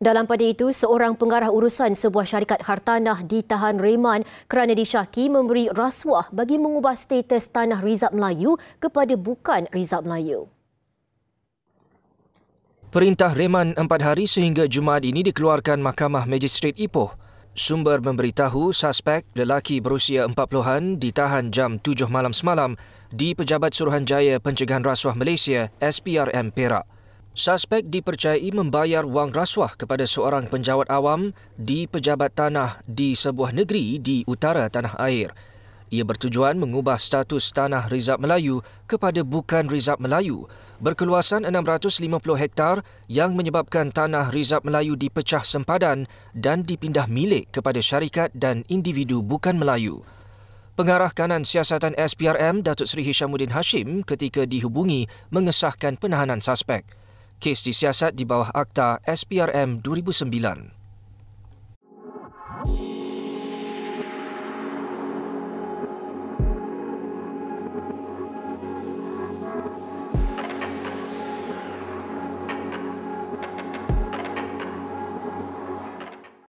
Dalam pada itu, seorang pengarah urusan sebuah syarikat hartanah ditahan reman kerana disyaki memberi rasuah bagi mengubah status tanah rizab Melayu kepada bukan rizab Melayu. Perintah reman empat hari sehingga Jumaat ini dikeluarkan Mahkamah Magistrate Ipoh. Sumber memberitahu suspek lelaki berusia 40-an ditahan jam 7 malam semalam di Pejabat Suruhanjaya Pencegahan Rasuah Malaysia, SPRM Perak. Suspek dipercayai membayar wang rasuah kepada seorang penjawat awam di pejabat tanah di sebuah negeri di utara tanah air. Ia bertujuan mengubah status tanah Rizab Melayu kepada bukan Rizab Melayu berkeluasan 650 hektar yang menyebabkan tanah Rizab Melayu dipecah sempadan dan dipindah milik kepada syarikat dan individu bukan Melayu. Pengarah kanan siasatan SPRM Datuk Seri Hishamuddin Hashim ketika dihubungi mengesahkan penahanan suspek kes disiasat di bawah Akta SPRM 2009.